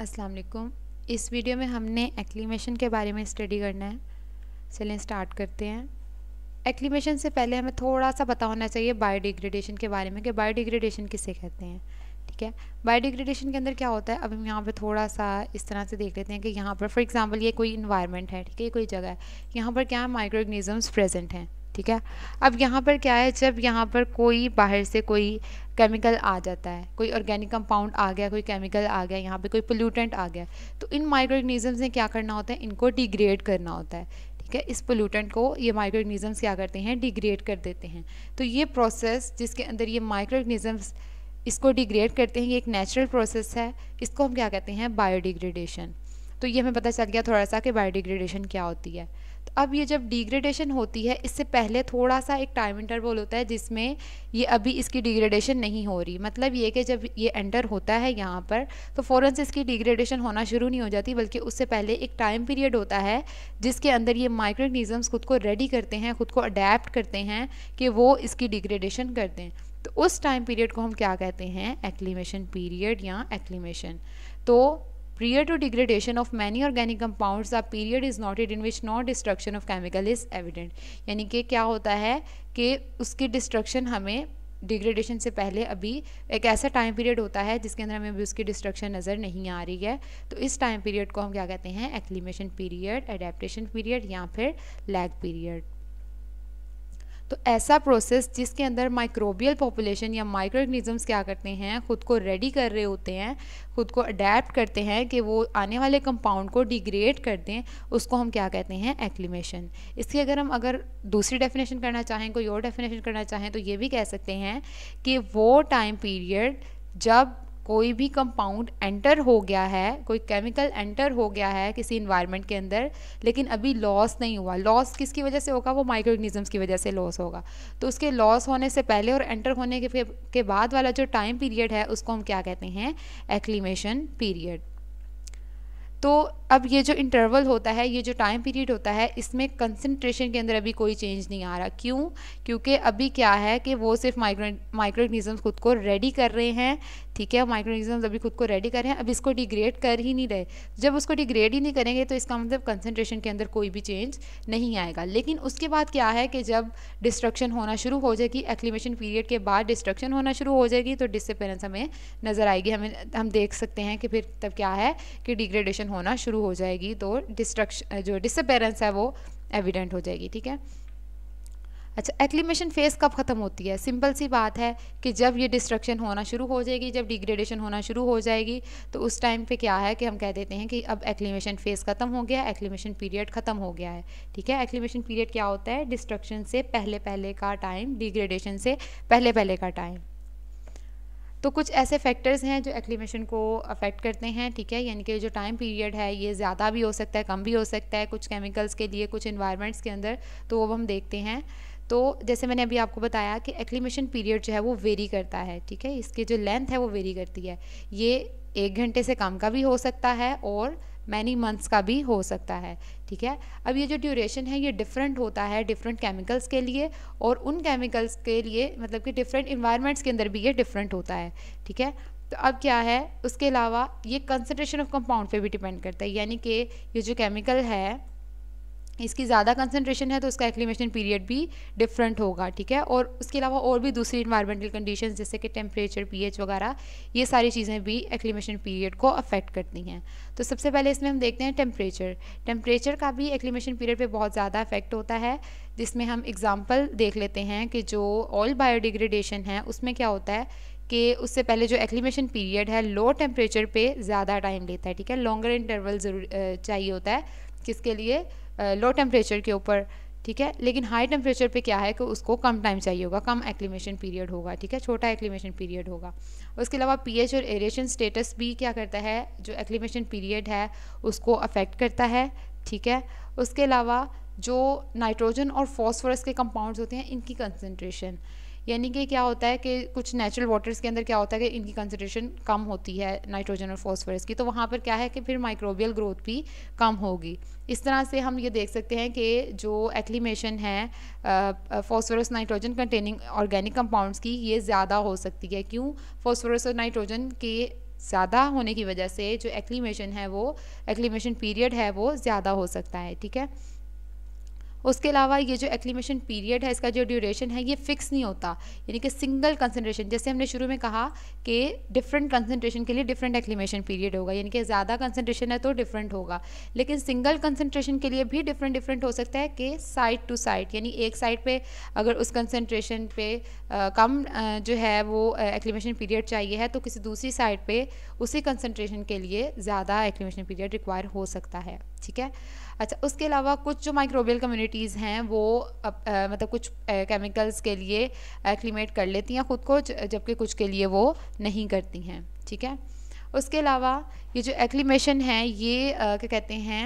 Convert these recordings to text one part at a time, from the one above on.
अस्सलाम वालेकुम इस वीडियो में हमने एक्लीमेशन के बारे में स्टडी करना है चलें स्टार्ट करते हैं एक्लीमेशन से पहले हमें थोड़ा सा पता होना चाहिए बायोडिग्रेडेशन के बारे में कि बायोडिग्रेडेशन किसे कहते हैं ठीक है बायोडिग्रेडेशन के अंदर क्या होता है अब हम यहाँ पर थोड़ा सा इस तरह से देख लेते हैं कि यहाँ पर फॉर एग्ज़ाम्पल ये कोई इन्वायरमेंट है ठीक है ये कोई जगह है यहाँ पर क्या माइक्रो ऑर्गेनिजम्स प्रेजेंट हैं ठीक है अब यहाँ पर क्या है जब यहाँ पर कोई बाहर से कोई केमिकल आ जाता है कोई ऑर्गेनिक कंपाउंड आ गया कोई केमिकल आ गया यहाँ पे कोई पोल्यूटेंट आ गया तो इन माइक्रो ऑर्गेनिजम्स ने क्या करना होता है इनको डिग्रेड करना होता है ठीक है इस पोल्यूटेंट को ये माइक्रो ऑर्गेनिजम्स क्या करते हैं डिग्रेड कर देते हैं तो ये प्रोसेस जिसके अंदर ये माइक्रो ऑर्गेनिजम्स इसको डिग्रेड करते हैं ये एक नेचुरल प्रोसेस है इसको हम क्या कहते हैं बायोडिग्रेडेशन तो ये हमें पता चल गया थोड़ा सा कि बायोडिग्रेडेशन क्या होती है अब ये जब डिग्रेडेशन होती है इससे पहले थोड़ा सा एक टाइम इंटरवल होता है जिसमें ये अभी इसकी डिग्रेडेशन नहीं हो रही मतलब ये कि जब ये एंटर होता है यहाँ पर तो फ़ौर से इसकी डिग्रेडेशन होना शुरू नहीं हो जाती बल्कि उससे पहले एक टाइम पीरियड होता है जिसके अंदर ये माइक्रोनिज़म्स खुद को रेडी करते हैं खुद को अडेप्ट करते हैं कि वो इसकी डिग्रेडेशन कर दें तो उस टाइम पीरियड को हम क्या कहते हैं एक्लीमेशन पीरियड या एक्लीमेशन तो prior to degradation of many organic compounds the period is noted in which no destruction of chemical is evident यानी कि क्या होता है कि उसकी डिस्ट्रक्शन हमें डिग्रेडेशन से पहले अभी एक ऐसा टाइम पीरियड होता है जिसके अंदर हमें अभी उसकी डिस्ट्रक्शन नज़र नहीं आ रही है तो इस टाइम पीरियड को हम क्या कहते हैं एक्लीमेशन पीरियड एडेप्टेशन पीरियड या फिर लैग पीरियड तो ऐसा प्रोसेस जिसके अंदर माइक्रोबियल पॉपुलेशन या माइक्रो ऑर्गेनिजम्स क्या करते हैं ख़ुद को रेडी कर रहे होते हैं ख़ुद को अडेप्ट करते हैं कि वो आने वाले कंपाउंड को डिग्रेड कर दें उसको हम क्या कहते हैं एक्लीमेशन इसकी अगर हम अगर दूसरी डेफिनेशन करना चाहें कोई और डेफिनेशन करना चाहें तो ये भी कह सकते हैं कि वो टाइम पीरियड जब कोई भी कंपाउंड एंटर हो गया है कोई केमिकल एंटर हो गया है किसी इन्वायरमेंट के अंदर लेकिन अभी लॉस नहीं हुआ लॉस किसकी वजह से होगा वो माइक्रो ऑर्गेनिजम्स की वजह से लॉस होगा तो उसके लॉस होने से पहले और एंटर होने के, के बाद वाला जो टाइम पीरियड है उसको हम क्या कहते हैं एक्लीमेशन पीरियड तो अब ये जो इंटरवल होता है ये जो टाइम पीरियड होता है इसमें कंसनट्रेशन के अंदर अभी कोई चेंज नहीं आ रहा क्यों क्योंकि अभी क्या है कि वो सिर्फ माइक्रो माइक्रोनिज़म्स खुद को रेडी कर रहे हैं ठीक है माइक्रोनिज़म्स अभी खुद को रेडी कर रहे हैं अब इसको डिग्रेड कर ही नहीं रहे जब उसको डिग्रेड ही नहीं करेंगे तो इसका मतलब कंसनट्रेशन के अंदर कोई भी चेंज नहीं आएगा लेकिन उसके बाद क्या है कि जब डिस्ट्रक्शन होना शुरू हो जाएगी एक्लिमेशन पीरियड के बाद डिस्ट्रक्शन होना शुरू हो जाएगी तो डिसअपेयरेंस हमें नज़र आएगी हमें हम देख सकते हैं कि फिर तब क्या है कि डिग्रेडेशन होना शुरू शुरू हो जाएगी तो डिस्ट्रक्शन जो डिसअपेरेंस है वो एविडेंट हो जाएगी ठीक है अच्छा एक्लिमेशन फेज कब ख़त्म होती है सिंपल सी बात है कि जब ये डिस्ट्रक्शन होना शुरू हो जाएगी जब डिग्रेडेशन होना शुरू हो जाएगी तो उस टाइम पे क्या है कि हम कह देते हैं कि अब एक्लिमेशन फेज ख़त्म हो गया एक्लिमेशन पीरियड ख़त्म हो गया है ठीक है एक्लिमेशन पीरियड क्या होता है डिस्ट्रक्शन से पहले पहले का टाइम डिग्रेडेशन से पहले पहले का टाइम तो कुछ ऐसे फैक्टर्स हैं जो एक्लीमेशन को अफेक्ट करते हैं ठीक है यानी कि जो टाइम पीरियड है ये ज़्यादा भी हो सकता है कम भी हो सकता है कुछ केमिकल्स के लिए कुछ इन्वायरमेंट्स के अंदर तो वो हम देखते हैं तो जैसे मैंने अभी आपको बताया कि एक्लीमेशन पीरियड जो है वो वेरी करता है ठीक है इसकी जो लेंथ है वो वेरी करती है ये एक घंटे से कम का भी हो सकता है और मैनी मंथ्स का भी हो सकता है ठीक है अब ये जो ड्यूरेशन है ये डिफरेंट होता है डिफरेंट केमिकल्स के लिए और उन केमिकल्स के लिए मतलब कि डिफरेंट इन्वायरमेंट्स के अंदर भी ये डिफरेंट होता है ठीक है तो अब क्या है उसके अलावा ये कंसनट्रेशन ऑफ कंपाउंड पे भी डिपेंड करता है यानी कि ये जो केमिकल है इसकी ज़्यादा कंसनट्रेशन है तो उसका एक्लीमेशन पीरियड भी डिफरेंट होगा ठीक है और उसके अलावा और भी दूसरी इन्वायरमेंटल कंडीशन जैसे कि टेम्परेचर पी वगैरह ये सारी चीज़ें भी एक्लीमेशन पीरियड को अफेक्ट करती हैं तो सबसे पहले इसमें हम देखते हैं टेम्परेचर टेम्परेचर का भी एक्लीमेशन पीरियड पर बहुत ज़्यादा अफेक्ट होता है जिसमें हम एग्ज़ाम्पल देख लेते हैं कि जो ऑयल बायोडिग्रेडेशन है उसमें क्या होता है कि उससे पहले जो एक्लीमेशन पीरियड है लो टेम्परेचर पे ज़्यादा टाइम लेता है ठीक है लॉन्गर इंटरवल जरूर चाहिए होता है किसके लिए लो टेम्परेचर के ऊपर ठीक है लेकिन हाई टेम्परेचर पे क्या है कि उसको कम टाइम चाहिए होगा कम एक्लीमेशन पीरियड होगा ठीक है छोटा एक्लीमेशन पीरियड होगा उसके अलावा पीएच और एरेशन स्टेटस भी क्या करता है जो एक्लीमेशन पीरियड है उसको अफेक्ट करता है ठीक है उसके अलावा जो नाइट्रोजन और फॉस्फोरस के कंपाउंड्स होते हैं इनकी कंसनट्रेशन यानी कि क्या होता है कि कुछ नेचुरल वाटर्स के अंदर क्या होता है कि इनकी कंसनट्रेशन कम होती है नाइट्रोजन और फॉस्फोरस की तो वहाँ पर क्या है कि फिर माइक्रोबियल ग्रोथ भी कम होगी इस तरह से हम ये देख सकते हैं कि जो एक्लीमेशन है phosphorus nitrogen containing organic compounds की ये ज़्यादा हो सकती है क्यों फॉस्फोरस और नाइट्रोजन के ज़्यादा होने की वजह से जो एक्लीमेशन है वो एक्लीमेशन पीरियड है वो ज़्यादा हो सकता है ठीक है उसके अलावा ये जो एक्लीमेशन पीरियड है इसका जो ड्यूरेशन है ये फिक्स नहीं होता यानी कि सिंगल कंसनट्रेशन जैसे हमने शुरू में कहा कि डिफरेंट कंसनट्रेशन के लिए डिफरेंट एक्लीमेशन पीरियड होगा यानी कि ज़्यादा कंसनट्रेशन है तो डिफरेंट होगा लेकिन सिंगल कंसनट्रेशन के लिए भी डिफरेंट डिफरेंट हो सकता है कि साइड टू साइड यानी एक साइड पर अगर उस कंसनट्रेशन पर कम जो है वो एक्लीमेशन पीरियड चाहिए है तो किसी दूसरी साइड पर उसी कंसनट्रेशन के लिए ज़्यादा एक्लीमेशन पीरियड रिक्वायर हो सकता है ठीक है अच्छा उसके अलावा कुछ जो माइक्रोबियल कम्युनिटी एक्टिविटीज़ हैं वो अप, आ, मतलब कुछ केमिकल्स के लिए एक्लीमेट कर लेती हैं ख़ुद को जबकि कुछ के लिए वो नहीं करती हैं ठीक है उसके अलावा ये जो एक्लीमेशन है ये क्या कहते हैं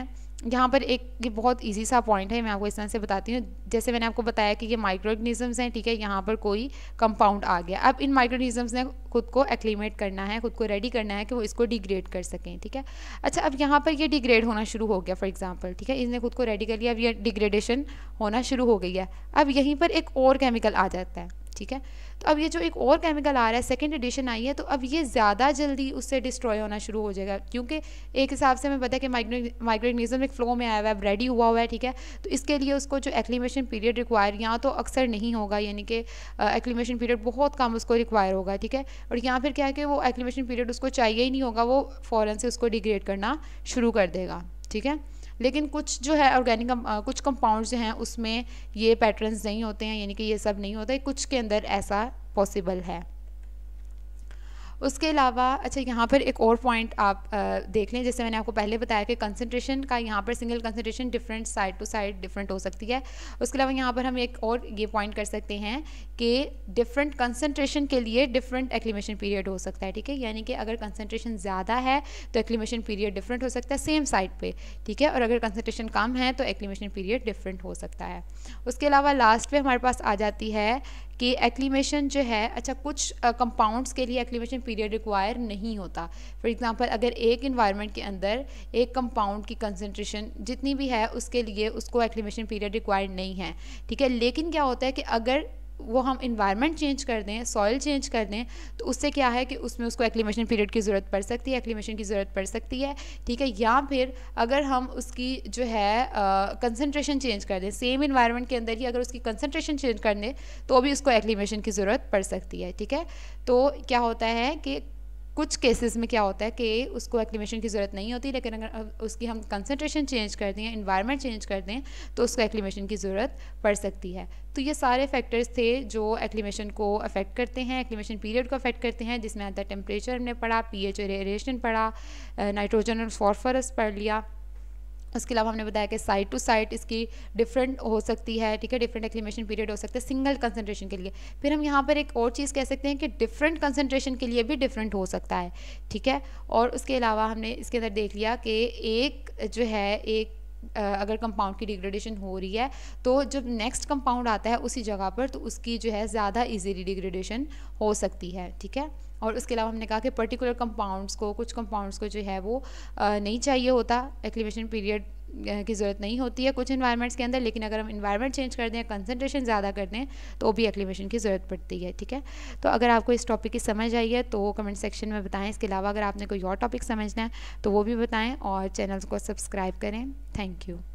यहाँ पर एक ये बहुत इजी सा पॉइंट है मैं आपको इस तरह से बताती हूँ जैसे मैंने आपको बताया कि ये माइक्रो ऑर्गेनिजम्स हैं ठीक है यहाँ पर कोई कंपाउंड आ गया अब इन माइक्रो ऑर्गेनिजम्स ने खुद को एक्लीमेट करना है खुद को रेडी करना है कि वो इसको डिग्रेड कर सकें ठीक है अच्छा अब यहाँ पर ये डिग्रेड होना शुरू हो गया फॉर एग्जाम्पल ठीक है इसने खुद को रेडी कर लिया अब ये डिग्रेडेशन होना शुरू हो गई है अब यहीं पर एक और केमिकल आ जाता है ठीक है तो अब ये जो एक और केमिकल आ रहा है सेकेंड एडिशन आई है तो अब ये ज़्यादा जल्दी उससे डिस्ट्रॉय होना शुरू हो जाएगा क्योंकि एक हिसाब से हमें पता है कि माइक्रोनिज्म एक फ्लो में आया हुआ है रेडी हुआ हुआ है ठीक है तो इसके लिए उसको जो एक्लीमेशन पीरियड रिक्वायर यहाँ तो अक्सर नहीं होगा यानी कि एक्लीमेशन पीरियड बहुत कम उसको रिक्वायर होगा ठीक है और यहाँ फिर क्या है कि वो एक्लीमेशन पीरियड उसको चाहिए ही नहीं होगा वो फ़ौरन से उसको डिग्रेड करना शुरू कर देगा ठीक है लेकिन कुछ जो है ऑर्गेनिक कुछ कंपाउंड जो हैं उसमें ये पैटर्न्स नहीं होते हैं यानी कि ये सब नहीं होता कुछ के अंदर ऐसा पॉसिबल है उसके अलावा अच्छा यहाँ पर एक और पॉइंट आप आ, देख लें जैसे मैंने आपको पहले बताया कि कंसनट्रेशन का यहाँ पर single concentration different side to side different हो सकती है उसके अलावा यहाँ पर हम एक और ये पॉइंट कर सकते हैं कि डिफरेंट कंसनट्रेशन के लिए डिफरेंट एक्लीमेशन पीरियड हो सकता है ठीक है यानी कि अगर कंसनट्रेशन ज़्यादा है तो एक्लीमेशन पीरियड डिफरेंट हो सकता है सेम साइड पर ठीक है और अगर कंसनट्रेशन कम है तो एक्लीमेशन पीरियड डिफरेंट हो सकता है उसके अलावा लास्ट पर हमारे पास आ जाती है कि एक्लीमेशन जो है अच्छा कुछ कंपाउंड्स के लिए एक्लीमेशन पीरियड रिक्वायर नहीं होता फॉर एग्ज़ाम्पल अगर एक इन्वायरमेंट के अंदर एक कंपाउंड की कंसनट्रेशन जितनी भी है उसके लिए उसको एक्लीमेशन पीरियड रिक्वायर्ड नहीं है ठीक है लेकिन क्या होता है कि अगर वो हम इन्वायरमेंट चेंज कर दें सॉइल चेंज कर दें तो उससे क्या है कि उसमें उसको एक्लीमेशन पीरियड की ज़रूरत पड़ सकती है एक्लीमेशन की ज़रूरत पड़ सकती है ठीक है या फिर अगर हम उसकी जो है कंसनट्रेशन चेंज कर दें सेम इन्वायरमेंट के अंदर ही अगर उसकी कंसनट्रेशन चेंज कर दें तो भी उसको एक्लीमेशन की ज़रूरत पड़ सकती है ठीक है तो क्या होता है कि कुछ केसेस में क्या होता है कि उसको एक्लिमेशन की ज़रूरत नहीं होती लेकिन अगर उसकी हम कंसनट्रेशन चेंज कर दें इन्वायरमेंट चेंज कर दें तो उसको एक्लिमेशन की ज़रूरत पड़ सकती है तो ये सारे फैक्टर्स थे जो एक्लीमेशन को अफेक्ट करते हैं एक्लिमेशन पीरियड को अफेक्ट करते हैं जिसमें आता टेम्परेचर हमने पढ़ा पी एच रेडिएशन पढ़ा नाइट्रोजन और फॉरफरस पढ़ लिया उसके अलावा हमने बताया कि साइड टू साइड इसकी डिफरेंट हो सकती है ठीक है डिफरेंट एक्लिमेशन पीरियड हो सकते हैं सिंगल कंसनट्रेशन के लिए फिर हम यहाँ पर एक और चीज़ कह सकते हैं कि डिफरेंट कंसनट्रेशन के लिए भी डिफरेंट हो सकता है ठीक है और उसके अलावा हमने इसके अंदर देख लिया कि एक जो है एक अगर कंपाउंड की डिग्रेडेशन हो रही है तो जब नेक्स्ट कंपाउंड आता है उसी जगह पर तो उसकी जो है ज़्यादा ईजीली डिग्रेडेशन हो सकती है ठीक है और उसके अलावा हमने कहा कि पर्टिकुलर कंपाउंड्स को कुछ कंपाउंड्स को जो है वो नहीं चाहिए होता एक्लिवेशन पीरियड की ज़रूरत नहीं होती है कुछ इन्वायरमेंट्स के अंदर लेकिन अगर हम इन्वायरमेंट चेंज कर दें कंसनट्रेशन ज़्यादा कर दें तो भी एक्लिमेशन की ज़रूरत पड़ती है ठीक है तो अगर आपको इस टॉपिक की समझ आई है तो कमेंट सेक्शन में बताएं इसके अलावा अगर आपने कोई और टॉपिक समझना है तो वो भी बताएँ और चैनल को सब्सक्राइब करें थैंक यू